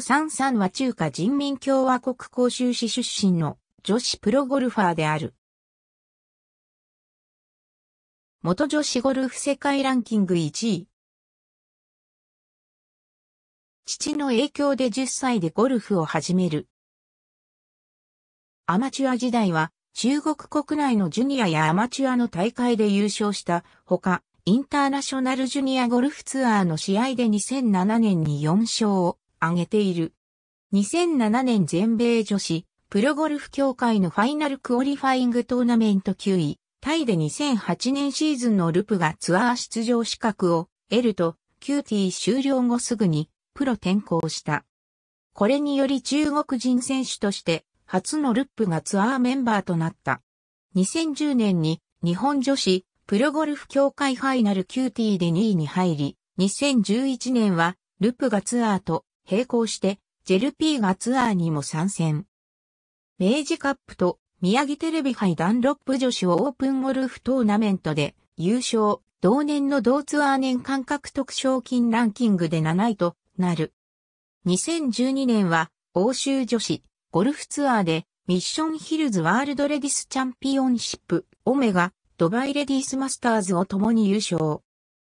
三三は中華人民共和国公州市出身の女子プロゴルファーである。元女子ゴルフ世界ランキング1位。父の影響で10歳でゴルフを始める。アマチュア時代は中国国内のジュニアやアマチュアの大会で優勝したほか、インターナショナルジュニアゴルフツアーの試合で2007年に4勝。挙げている。2007年全米女子、プロゴルフ協会のファイナルクオリファイングトーナメント9位、タイで2008年シーズンのルプがツアー出場資格を得ると、QT 終了後すぐにプロ転向した。これにより中国人選手として初のルップがツアーメンバーとなった。2010年に日本女子プロゴルフ協会ファイナル QT で2位に入り、2011年はルップがツアーと並行して、ジェルピーがツアーにも参戦。明治カップと宮城テレビ杯ダンロップ女子をオープンゴルフトーナメントで優勝、同年の同ツアー年間獲得賞金ランキングで7位となる。2012年は欧州女子ゴルフツアーでミッションヒルズワールドレディスチャンピオンシップオメガドバイレディスマスターズを共に優勝。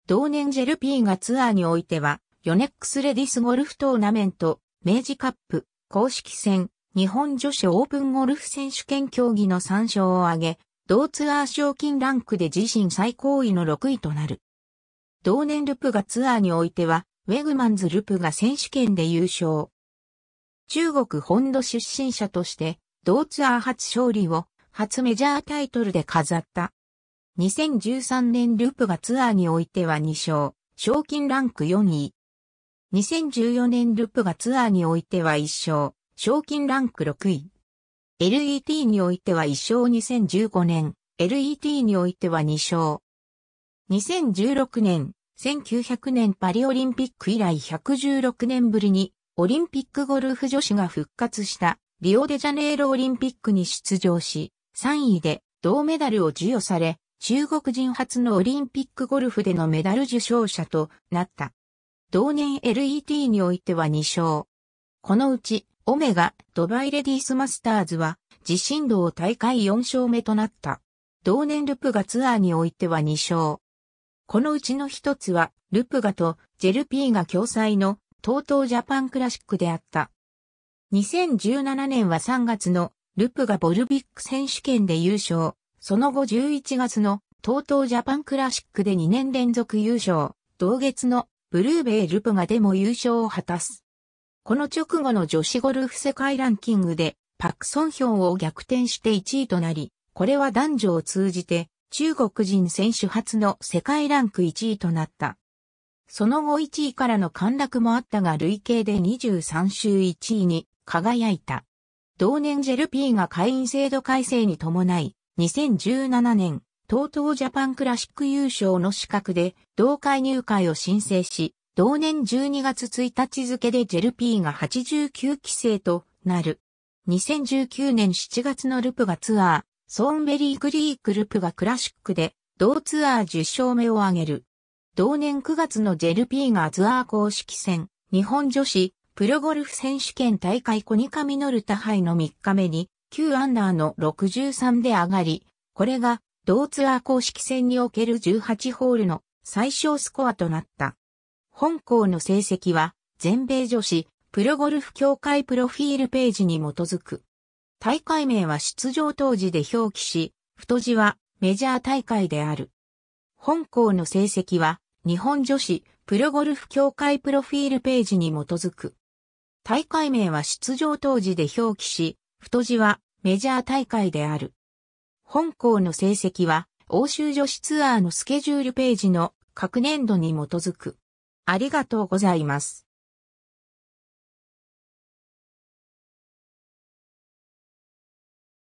同年ジェルピーがツアーにおいてはヨネックスレディスゴルフトーナメント、明治カップ、公式戦、日本女子オープンゴルフ選手権競技の3勝を挙げ、同ツアー賞金ランクで自身最高位の6位となる。同年ルプがツアーにおいては、ウェグマンズ・ルプが選手権で優勝。中国本土出身者として、同ツアー初勝利を、初メジャータイトルで飾った。2013年ループがツアーにおいては2勝、賞金ランク4位、2014年ルプがツアーにおいては1勝、賞金ランク6位。LET においては1勝2015年、LET においては2勝。2016年、1900年パリオリンピック以来116年ぶりに、オリンピックゴルフ女子が復活したリオデジャネイロオリンピックに出場し、3位で銅メダルを授与され、中国人初のオリンピックゴルフでのメダル受賞者となった。同年 LET においては2勝。このうち、オメガ、ドバイレディースマスターズは、自身道大会4勝目となった。同年ルプガツアーにおいては2勝。このうちの一つは、ルプガとジェルピーが共催の TOTO ジャパンクラシックであった。2017年は3月のルプガボルビック選手権で優勝。その後11月の TOTO ジャパンクラシックで2年連続優勝。同月のブルーベイ・ルプがでも優勝を果たす。この直後の女子ゴルフ世界ランキングで、パクソンヒョンを逆転して1位となり、これは男女を通じて、中国人選手初の世界ランク1位となった。その後1位からの陥落もあったが累計で23週1位に輝いた。同年ジェルピーが会員制度改正に伴い、2017年 TOTO ジャパンクラシック優勝の資格で、同会入会を申請し、同年12月1日付でジェルピーが89期生となる。2019年7月のルプがツアー、ソーンベリーグリークルプがクラシックで、同ツアー10勝目を挙げる。同年9月のジェルピーがツアー公式戦、日本女子、プロゴルフ選手権大会コニカミノルタ杯の3日目に、9アンダーの63で上がり、これが同ツアー公式戦における18ホールの最小スコアとなった。本校の成績は全米女子プロゴルフ協会プロフィールページに基づく。大会名は出場当時で表記し、太字はメジャー大会である。本校の成績は日本女子プロゴルフ協会プロフィールページに基づく。大会名は出場当時で表記し、太字はメジャー大会である。本校の成績は、欧州女子ツアーのスケジュールページの各年度に基づく。ありがとうございます。